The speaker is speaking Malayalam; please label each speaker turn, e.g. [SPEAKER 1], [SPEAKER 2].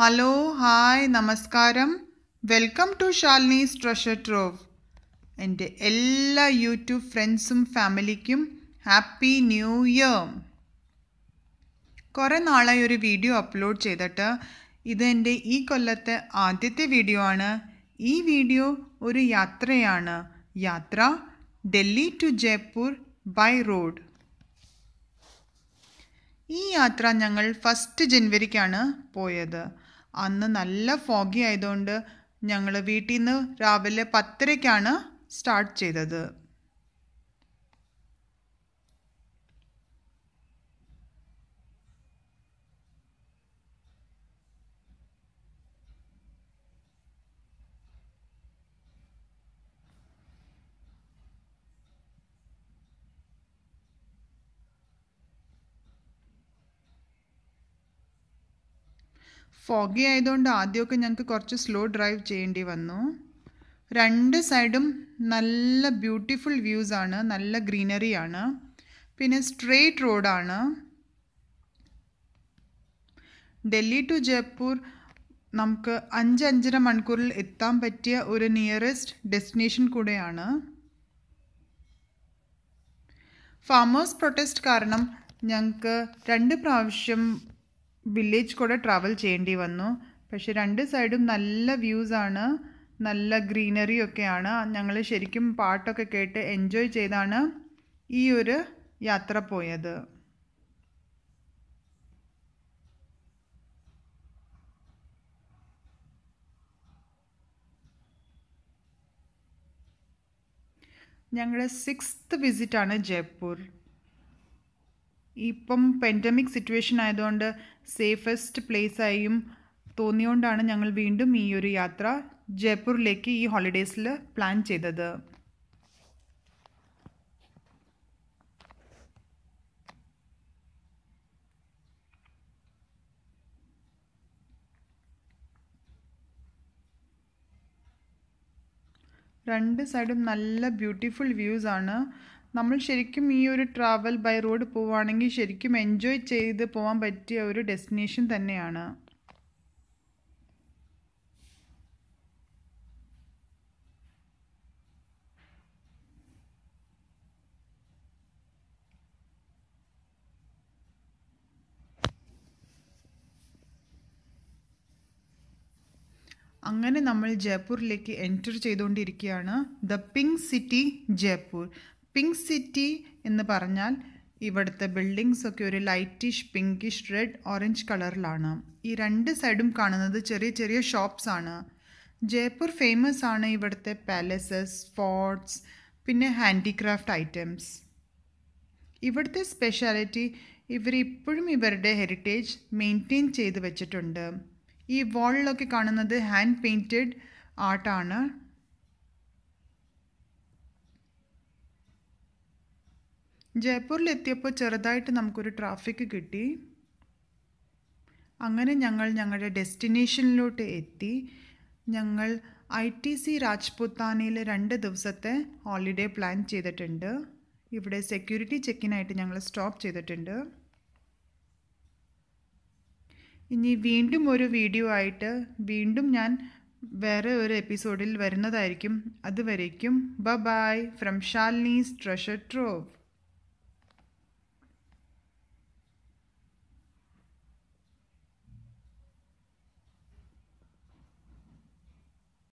[SPEAKER 1] ഹലോ ഹായ് നമസ്കാരം welcome to Shalini's treasure trove എൻ്റെ എല്ലാ യൂട്യൂബ് ഫ്രണ്ട്സും ഫാമിലിക്കും ഹാപ്പി ന്യൂ ഇയർ കുറേ നാളായി ഒരു വീഡിയോ അപ്ലോഡ് ചെയ്തിട്ട് ഇത് എൻ്റെ ഈ കൊല്ലത്തെ ആദ്യത്തെ വീഡിയോ ആണ് ഈ വീഡിയോ ഒരു യാത്രയാണ് യാത്ര Delhi to Jaipur by road ഈ യാത്ര ഞങ്ങൾ ഫസ്റ്റ് ജനുവരിക്കാണ് പോയത് അന്ന് നല്ല ഫോഗി ആയതുകൊണ്ട് ഞങ്ങൾ വീട്ടിൽ നിന്ന് രാവിലെ പത്തരയ്ക്കാണ് സ്റ്റാർട്ട് ചെയ്തത് ഫോഗി ആയതുകൊണ്ട് ആദ്യമൊക്കെ ഞങ്ങൾക്ക് കുറച്ച് സ്ലോ ഡ്രൈവ് ചെയ്യേണ്ടി വന്നു രണ്ട് സൈഡും നല്ല ബ്യൂട്ടിഫുൾ വ്യൂസ് ആണ് നല്ല ഗ്രീനറി ആണ് പിന്നെ സ്ട്രെയിറ്റ് റോഡാണ് ഡൽഹി ടു ജയ്പൂർ നമുക്ക് അഞ്ച് അഞ്ചര മണിക്കൂറിൽ എത്താൻ പറ്റിയ ഒരു നിയറസ്റ്റ് ഡെസ്റ്റിനേഷൻ കൂടെയാണ് ഫാമേഴ്സ് പ്രൊട്ടസ്റ്റ് കാരണം ഞങ്ങൾക്ക് രണ്ട് പ്രാവശ്യം വില്ലേജ് കൂടെ ട്രാവൽ ചെയ്യേണ്ടി വന്നു പക്ഷെ രണ്ട് സൈഡും നല്ല വ്യൂസ് ആണ് നല്ല ഗ്രീനറി ഒക്കെയാണ് ഞങ്ങൾ ശരിക്കും പാട്ടൊക്കെ കേട്ട് എൻജോയ് ചെയ്താണ് ഈ ഒരു യാത്ര പോയത് ഞങ്ങളുടെ സിക്സ്ത് വിസിറ്റാണ് ജയ്പൂർ ഇപ്പം പെൻഡമിക് സിറ്റുവേഷൻ ആയതുകൊണ്ട് സേഫസ്റ്റ് പ്ലേസ് ആയും തോന്നിയോണ്ടാണ് ഞങ്ങൾ വീണ്ടും ഈ ഒരു യാത്ര ജയ്പൂരിലേക്ക് ഈ ഹോളിഡേയ്സിൽ പ്ലാൻ ചെയ്തത് രണ്ട് സൈഡും നല്ല ബ്യൂട്ടിഫുൾ വ്യൂസ് ആണ് നമ്മൾ ശരിക്കും ഈ ഒരു ട്രാവൽ ബൈ റോഡ് പോവുകയാണെങ്കിൽ ശരിക്കും എൻജോയ് ചെയ്ത് പോകാൻ പറ്റിയ ഒരു ഡെസ്റ്റിനേഷൻ തന്നെയാണ് അങ്ങനെ നമ്മൾ ജയ്പൂരിലേക്ക് എൻറ്റർ ചെയ്തുകൊണ്ടിരിക്കുകയാണ് the pink city Jaipur pink city എന്ന് പറഞ്ഞാൽ ഇവിടുത്തെ ബിൽഡിങ്സ് ഒക്കെ ഒരു ലൈറ്റിഷ് പിങ്കിഷ് റെഡ് ഓറഞ്ച് കളറിലാണ് ഈ രണ്ട് സൈഡും കാണുന്നത് ചെറിയ ചെറിയ ഷോപ്സ് ആണ് ജയ്പൂർ ഫേമസ് ആണ് ഇവിടുത്തെ പാലസസ് ഫോർട്ട്സ് പിന്നെ ഹാൻഡിക്രാഫ്റ്റ് ഐറ്റംസ് ഇവിടുത്തെ സ്പെഷ്യാലിറ്റി ഇവർ ഇപ്പോഴും ഇവരുടെ ഹെറിറ്റേജ് മെയിൻറ്റെയിൻ ചെയ്ത് വെച്ചിട്ടുണ്ട് ഈ വാളിലൊക്കെ കാണുന്നത് ഹാൻഡ് പെയിൻറ്റഡ് ആർട്ടാണ് ജയ്പൂരിലെത്തിയപ്പോൾ ചെറുതായിട്ട് നമുക്കൊരു ട്രാഫിക് കിട്ടി അങ്ങനെ ഞങ്ങൾ ഞങ്ങളുടെ ഡെസ്റ്റിനേഷനിലോട്ട് എത്തി ഞങ്ങൾ ഐ ടി സി രാജ്പുത്താനയിൽ രണ്ട് ദിവസത്തെ ഹോളിഡേ പ്ലാൻ ചെയ്തിട്ടുണ്ട് ഇവിടെ സെക്യൂരിറ്റി ചെക്കിനായിട്ട് ഞങ്ങൾ സ്റ്റോപ്പ് ചെയ്തിട്ടുണ്ട് ഇനി വീണ്ടും ഒരു വീഡിയോ ആയിട്ട് വീണ്ടും ഞാൻ വേറെ ഒരു എപ്പിസോഡിൽ വരുന്നതായിരിക്കും അതുവരേക്കും ബ bye from Shalini's treasure trove